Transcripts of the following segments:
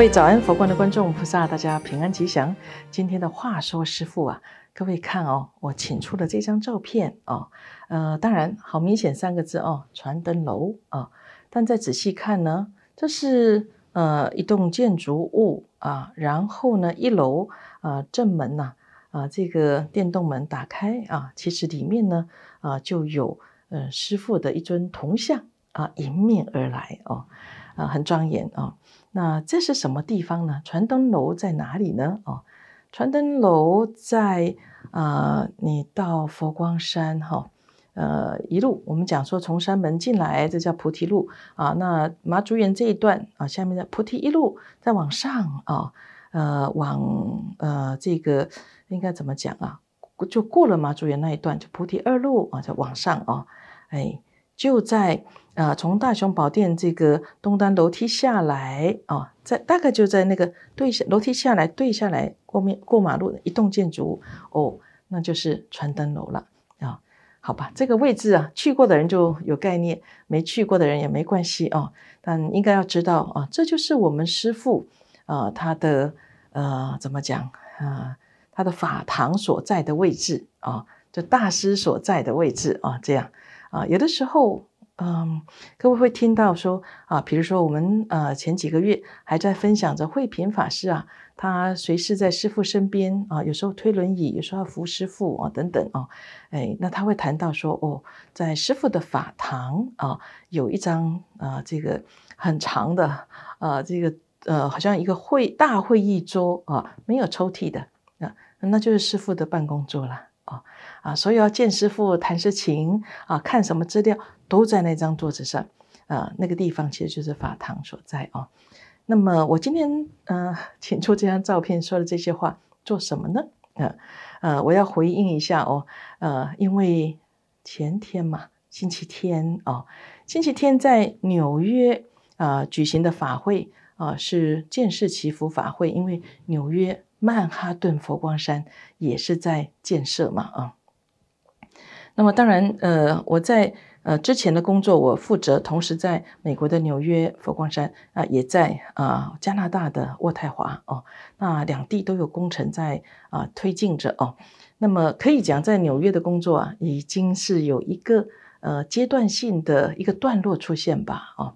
各位早安，佛光的观众菩萨，大家平安吉祥。今天的话说，师傅啊，各位看哦，我请出的这张照片哦，呃，当然好明显三个字哦，传灯楼啊。但再仔细看呢，这是呃一栋建筑物啊，然后呢，一楼啊正门呐啊，这个电动门打开啊，其实里面呢啊就有呃师傅的一尊铜像啊，迎面而来哦，啊，很庄严啊。那这是什么地方呢？传灯楼在哪里呢？哦，传灯楼在啊，你到佛光山哈，呃，一路我们讲说从山门进来，这叫菩提路啊。那麻竹园这一段啊，下面的菩提一路再往上啊，呃，往呃这个应该怎么讲啊？就过了麻竹园那一段，就菩提二路啊，就往上啊，哎。就在啊，从大雄宝殿这个东单楼梯下来啊，在大概就在那个对下楼梯下来对下来，过面过马路的一栋建筑物哦，那就是传灯楼了啊。好吧，这个位置啊，去过的人就有概念，没去过的人也没关系啊。但应该要知道啊，这就是我们师父啊，他的呃怎么讲啊，他的法堂所在的位置啊，就大师所在的位置啊，这样。啊，有的时候，嗯，各位会听到说，啊，比如说我们，呃，前几个月还在分享着慧平法师啊，他随时在师傅身边啊，有时候推轮椅，有时候扶师傅啊，等等啊，哎，那他会谈到说，哦，在师傅的法堂啊，有一张啊，这个很长的，啊这个呃，好像一个会大会议桌啊，没有抽屉的，啊，那就是师傅的办公桌了。啊啊！所以要见师父谈事情啊，看什么资料都在那张桌子上啊。那个地方其实就是法堂所在啊。那么我今天嗯，请出这张照片说的这些话做什么呢？啊啊！我要回应一下哦。呃，因为前天嘛，星期天啊，星期天在纽约啊举行的法会啊，是见世祈福法会，因为纽约。曼哈顿佛光山也是在建设嘛？啊，那么当然，呃，我在呃之前的工作，我负责，同时在美国的纽约佛光山啊，也在啊加拿大的渥太华哦，那两地都有工程在啊推进着哦。那么可以讲，在纽约的工作啊，已经是有一个呃阶段性的一个段落出现吧？啊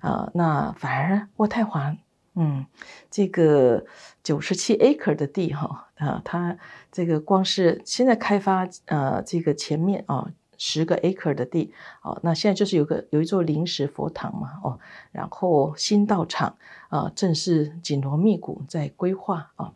呃，那反而渥太华。嗯，这个九十七 acre 的地哈啊，它这个光是现在开发呃，这个前面啊十个 acre 的地啊，那现在就是有个有一座临时佛堂嘛哦，然后新道场啊，正是紧锣密鼓在规划啊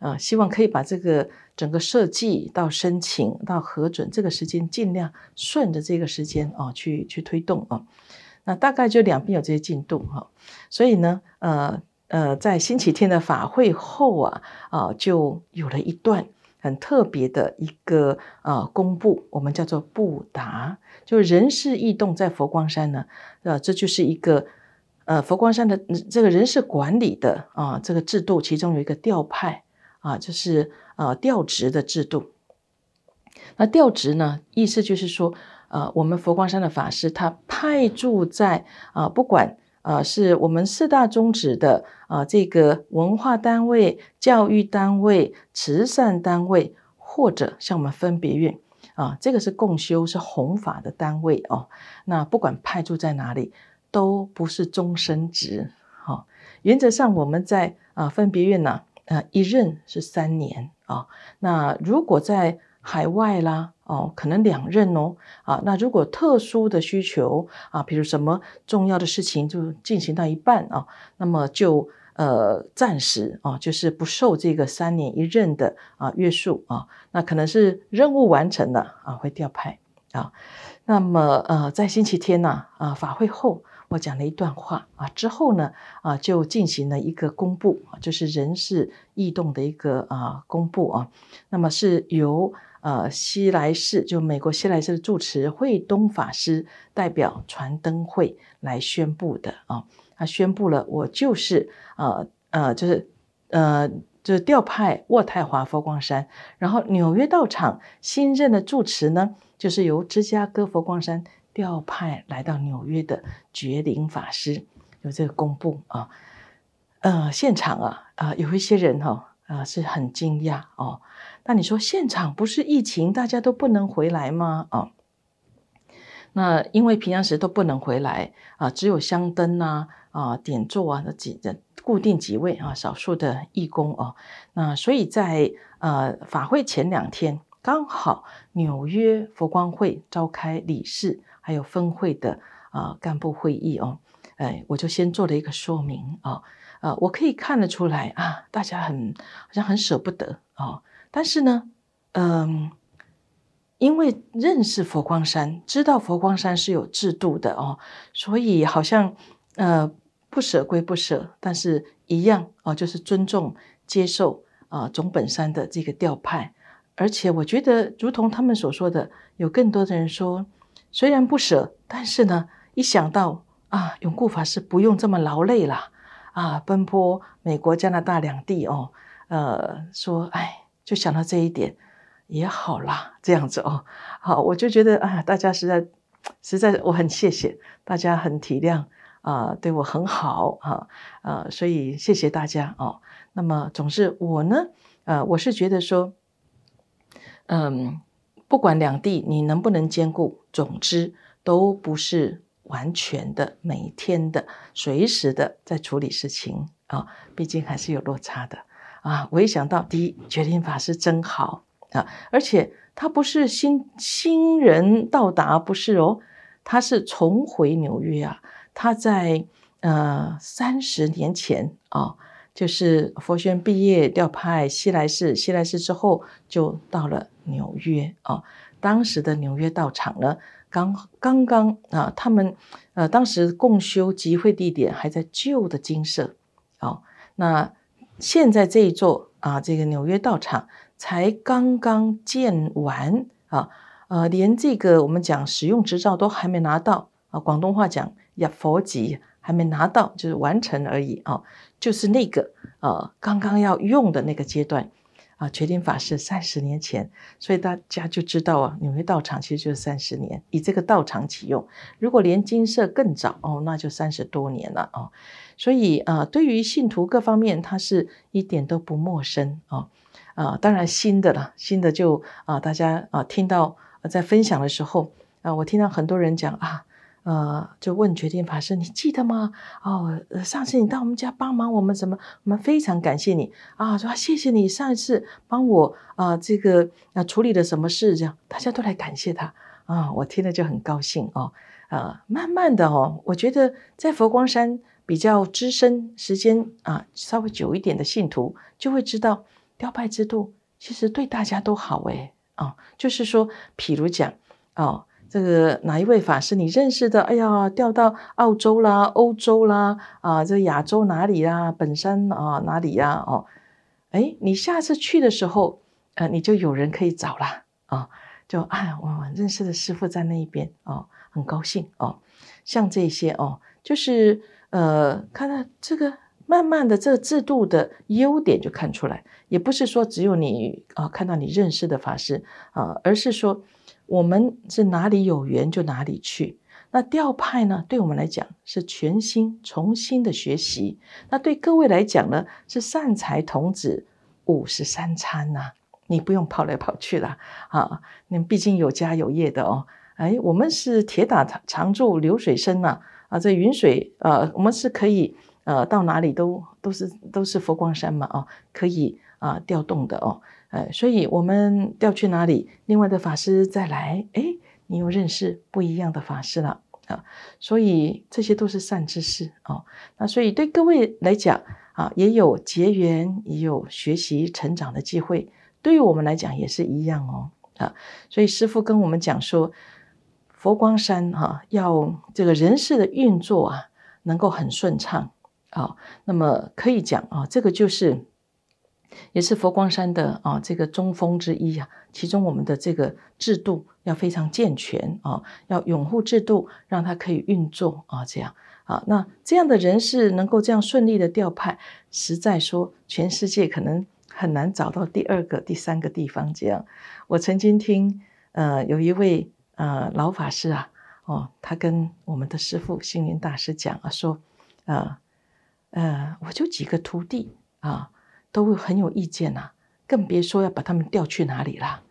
啊，希望可以把这个整个设计到申请到核准这个时间，尽量顺着这个时间哦去去推动啊，那大概就两边有这些进度哈，所以呢呃。呃，在星期天的法会后啊啊，就有了一段很特别的一个啊公布，我们叫做布达，就是人事异动在佛光山呢，呃，这就是一个呃佛光山的这个人事管理的啊这个制度，其中有一个调派啊，就是啊调职的制度。那调职呢，意思就是说，呃，我们佛光山的法师他派驻在啊，不管。啊，是我们四大宗旨的啊，这个文化单位、教育单位、慈善单位，或者像我们分别院，啊，这个是共修、是弘法的单位哦。那不管派驻在哪里，都不是终身职。好，原则上我们在啊分别院呢，啊一任是三年啊。那如果在海外啦，哦，可能两任哦，啊，那如果特殊的需求啊，比如什么重要的事情就进行到一半啊，那么就呃暂时啊，就是不受这个三年一任的啊约束啊，那可能是任务完成了啊，会调派啊，那么呃在星期天呢啊法会后，我讲了一段话啊，之后呢啊就进行了一个公布，就是人事异动的一个啊公布啊，那么是由。呃，西来寺就美国西来寺的住持惠东法师代表传灯会来宣布的啊，他宣布了，我就是呃呃，就是呃，就是调派渥太华佛光山，然后纽约道场新任的住持呢，就是由芝加哥佛光山调派来到纽约的觉灵法师，有这个公布啊，呃，现场啊啊，有一些人哈啊是很惊讶哦。那你说现场不是疫情，大家都不能回来吗？啊，那因为平常时都不能回来啊，只有香灯呐啊点座啊那几固定几位啊，少数的义工啊，那所以在呃法会前两天，刚好纽约佛光会召开理事还有分会的啊干部会议哦，哎，我就先做了一个说明啊，呃，我可以看得出来啊，大家很好像很舍不得啊。但是呢，嗯，因为认识佛光山，知道佛光山是有制度的哦，所以好像呃不舍归不舍，但是一样哦，就是尊重、接受啊总本山的这个调派。而且我觉得，如同他们所说的，有更多的人说，虽然不舍，但是呢，一想到啊永固法师不用这么劳累了啊，奔波美国、加拿大两地哦，呃，说哎。就想到这一点，也好啦，这样子哦，好，我就觉得，啊，大家实在，实在，我很谢谢大家，很体谅啊，对我很好啊，呃，所以谢谢大家哦。那么，总之我呢，呃，我是觉得说，嗯，不管两地你能不能兼顾，总之都不是完全的每天的随时的在处理事情啊，毕竟还是有落差的。啊，我一想到第一觉林法师真好啊，而且他不是新新人到达，不是哦，他是重回纽约啊。他在呃三十年前啊，就是佛学院毕业调派西来寺，西来寺之后就到了纽约啊。当时的纽约道场呢，刚刚刚啊，他们呃当时共修集会地点还在旧的金舍，哦，那。现在这一座啊，这个纽约道场才刚刚建完啊，呃，连这个我们讲使用执照都还没拿到啊，广东话讲呀，佛籍还没拿到，就是完成而已啊，就是那个啊，刚刚要用的那个阶段啊。决定法是三十年前，所以大家就知道啊，纽约道场其实就是三十年以这个道场启用，如果连金色更早哦，那就三十多年了啊。所以啊，对于信徒各方面，他是一点都不陌生啊啊！当然新的了，新的就啊，大家啊听到在分享的时候啊，我听到很多人讲啊，呃，就问决定法师你记得吗？哦，上次你到我们家帮忙，我们什么，我们非常感谢你啊，说谢谢你上一次帮我啊这个啊处理了什么事这样，大家都来感谢他啊，我听了就很高兴哦啊，慢慢的哦，我觉得在佛光山。比较资深、时间啊稍微久一点的信徒就会知道，雕拜制度其实对大家都好诶。啊，就是说，譬如讲哦，这个哪一位法师你认识的，哎呀，调到澳洲啦、欧洲啦啊，这亚洲哪里呀？本山啊哪里呀？哦，哎，你下次去的时候，呃，你就有人可以找啦啊，就啊，我认识的师傅在那一边哦，很高兴哦，像这些哦，就是。呃，看到这个慢慢的这个制度的优点就看出来，也不是说只有你啊看到你认识的法师啊，而是说我们是哪里有缘就哪里去。那调派呢，对我们来讲是全新重新的学习，那对各位来讲呢是善财童子五十三餐呐，你不用跑来跑去了啊，你毕竟有家有业的哦。哎，我们是铁打常常驻流水生呐。啊，这云水，呃，我们是可以，呃，到哪里都都是都是佛光山嘛，哦，可以啊调动的哦，呃，所以我们调去哪里，另外的法师再来，哎，你又认识不一样的法师了啊，所以这些都是善知识哦，那所以对各位来讲啊，也有结缘，也有学习成长的机会，对于我们来讲也是一样哦，啊，所以师父跟我们讲说。佛光山啊，要这个人事的运作啊，能够很顺畅啊。那么可以讲啊，这个就是也是佛光山的啊这个中锋之一啊。其中我们的这个制度要非常健全啊，要拥护制度，让它可以运作啊。这样啊，那这样的人事能够这样顺利的调派，实在说，全世界可能很难找到第二个、第三个地方这样。我曾经听呃有一位。呃，老法师啊，哦，他跟我们的师傅心灵大师讲啊，说，呃，呃，我就几个徒弟啊，都会很有意见呐，更别说要把他们调去哪里啦。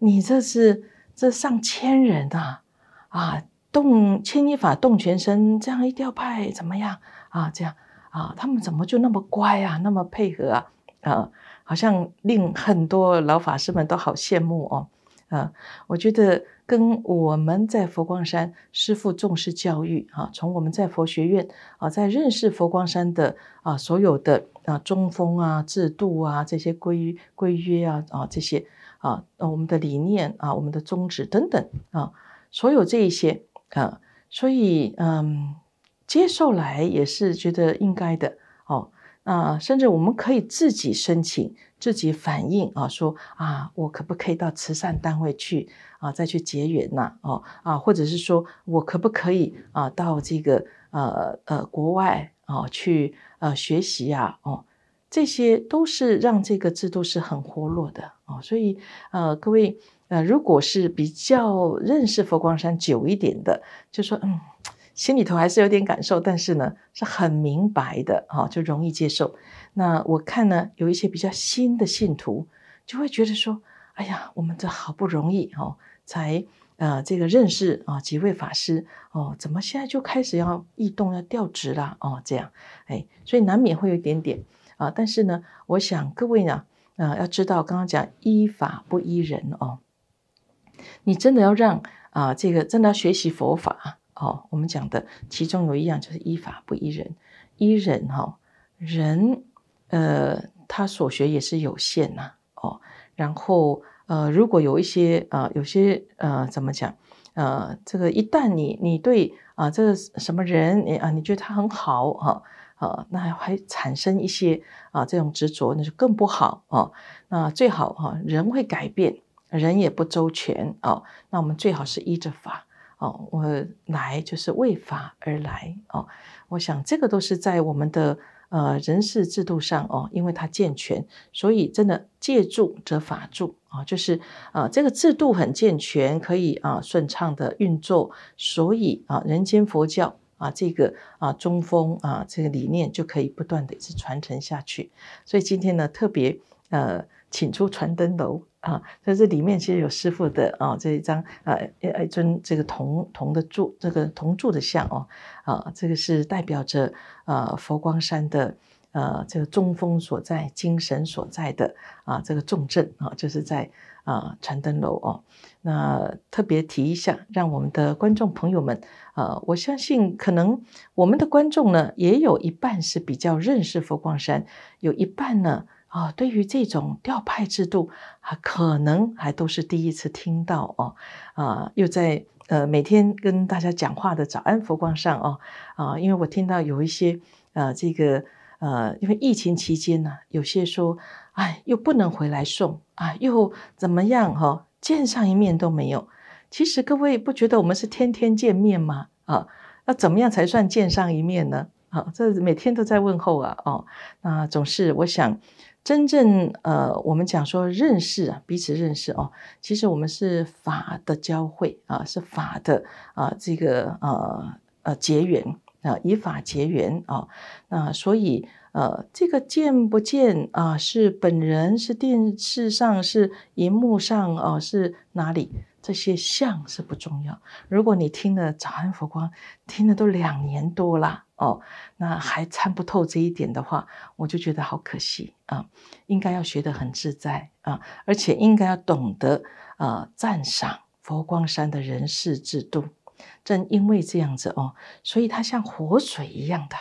你这是这上千人啊，啊，动牵一发动全身，这样一调派怎么样啊？这样啊，他们怎么就那么乖啊，那么配合啊？啊，好像令很多老法师们都好羡慕哦。啊，我觉得跟我们在佛光山师父重视教育啊，从我们在佛学院啊，在认识佛光山的啊，所有的啊中风啊、制度啊、这些规规约啊啊这些啊，我们的理念啊、我们的宗旨等等啊，所有这一些啊，所以嗯，接受来也是觉得应该的哦。啊，甚至我们可以自己申请、自己反映啊，说啊，我可不可以到慈善单位去啊，再去结缘呐？哦啊，或者是说我可不可以啊，到这个呃呃国外啊去呃学习啊？哦，这些都是让这个制度是很活络的哦。所以呃，各位呃，如果是比较认识佛光山久一点的，就说嗯。心里头还是有点感受，但是呢，是很明白的，哈，就容易接受。那我看呢，有一些比较新的信徒，就会觉得说：“哎呀，我们这好不容易哦，才呃这个认识啊几位法师哦，怎么现在就开始要异动、要调职啦？哦？这样哎，所以难免会有一点点啊。但是呢，我想各位呢，啊，要知道刚刚讲依法不依人哦，你真的要让啊这个真的要学习佛法。”哦，我们讲的其中有一样就是依法不依人，依人哈，人呃他所学也是有限呐，哦，然后呃如果有一些啊有些呃怎么讲呃这个一旦你你对啊这个什么人你啊你觉得他很好哈啊那还产生一些啊这种执着那就更不好啊，那最好哈人会改变，人也不周全啊，那我们最好是依着法。哦，我来就是为法而来哦。我想这个都是在我们的呃人事制度上哦，因为它健全，所以真的借助则法助啊，就是啊这个制度很健全，可以啊顺畅的运作，所以啊人间佛教啊这个啊中风啊这个理念就可以不断的直传承下去。所以今天呢，特别呃请出传灯楼。啊，在这里面其实有师傅的啊，这一张啊，一尊这个铜铜的柱，这个铜柱的像哦，啊，这个是代表着啊佛光山的呃这个中峰所在、精神所在的啊这个重镇啊，就是在啊传灯楼哦。那特别提一下，让我们的观众朋友们啊，我相信可能我们的观众呢也有一半是比较认识佛光山，有一半呢。啊，对于这种调派制度，啊，可能还都是第一次听到哦。啊，又在呃每天跟大家讲话的早安佛光上哦，啊，因为我听到有一些呃这个呃，因为疫情期间呢，有些说，哎，又不能回来送啊，又怎么样哈，见上一面都没有。其实各位不觉得我们是天天见面吗？啊，那怎么样才算见上一面呢？啊，这每天都在问候啊，哦，那总是我想。真正呃，我们讲说认识啊，彼此认识哦。其实我们是法的交汇啊，是法的啊，这个呃呃结缘啊，以法结缘啊。那所以呃，这个见不见啊，是本人，是电视上，是荧幕上哦，是哪里？这些像是不重要。如果你听了早安佛光，听了都两年多了哦，那还参不透这一点的话，我就觉得好可惜啊！应该要学得很自在啊，而且应该要懂得啊，赞赏佛光山的人事制度。正因为这样子哦，所以它像活水一样的。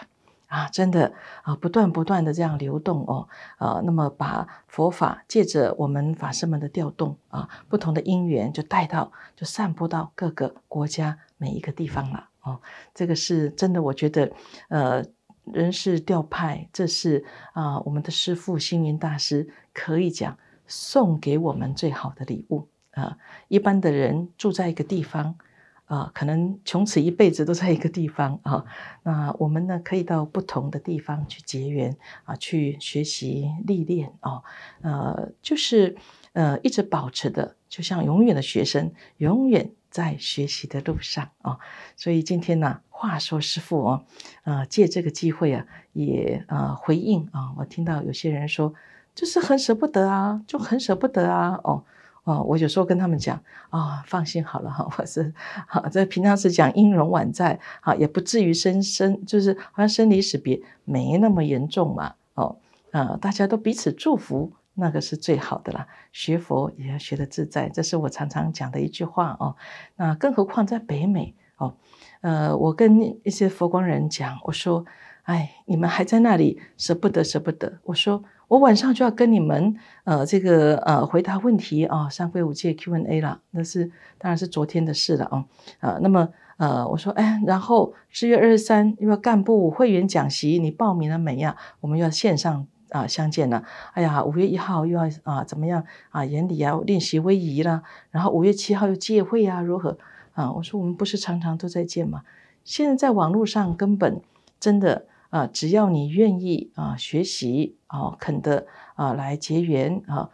啊，真的啊，不断不断的这样流动哦，啊，那么把佛法借着我们法师们的调动啊，不同的因缘就带到，就散播到各个国家每一个地方了哦。这个是真的，我觉得，呃，人事调派，这是啊，我们的师父星云大师可以讲送给我们最好的礼物啊。一般的人住在一个地方。啊，可能从此一辈子都在一个地方啊。那我们呢，可以到不同的地方去结缘啊，去学习历练哦。呃，就是呃，一直保持的，就像永远的学生，永远在学习的路上啊。所以今天呢，话说师傅哦，啊，借这个机会啊，也啊回应啊，我听到有些人说，就是很舍不得啊，就很舍不得啊，哦。哦，我有时候跟他们讲啊，放心好了哈，我是好在平常是讲音容宛在，好也不至于生生，就是好像生离死别没那么严重嘛。哦啊，大家都彼此祝福，那个是最好的啦。学佛也要学得自在，这是我常常讲的一句话哦。那更何况在北美哦，呃，我跟一些佛光人讲，我说。哎，你们还在那里舍不得舍不得？我说我晚上就要跟你们呃这个呃回答问题啊，三规五戒 Q&A 了，那是当然是昨天的事了啊啊，那么呃我说哎，然后四月二十三又要干部会员讲习，你报名了没呀？我们要线上啊相见了。哎呀，五月一号又要啊怎么样啊？眼底啊，练习微仪啦。然后五月七号又借会啊，如何啊？我说我们不是常常都在见吗？现在在网络上根本真的。啊，只要你愿意啊，学习啊，肯的啊，来结缘啊，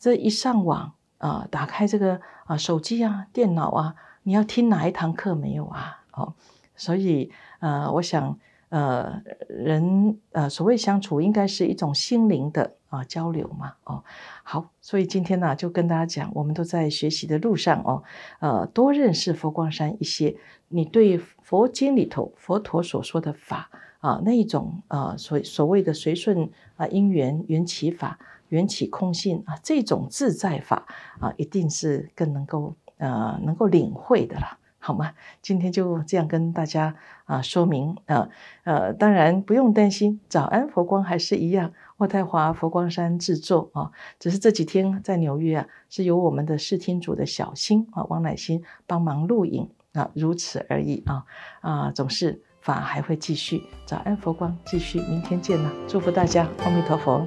这一上网啊，打开这个啊，手机啊，电脑啊，你要听哪一堂课没有啊？哦，所以呃，我想呃，人呃，所谓相处，应该是一种心灵的啊交流嘛。哦，好，所以今天呢，就跟大家讲，我们都在学习的路上哦，呃，多认识佛光山一些，你对佛经里头佛陀所说的法。啊，那一种啊，所所谓的随顺啊，因缘缘起法，缘起空性啊，这种自在法啊，一定是更能够呃，能够领会的了，好吗？今天就这样跟大家啊说明啊，呃，当然不用担心，早安佛光还是一样，渥太华佛光山制作啊，只是这几天在纽约啊，是由我们的视听组的小新啊，汪乃新帮忙录影啊，如此而已啊啊，总是。反而还会继续。早安，佛光，继续，明天见了，祝福大家，阿弥陀佛。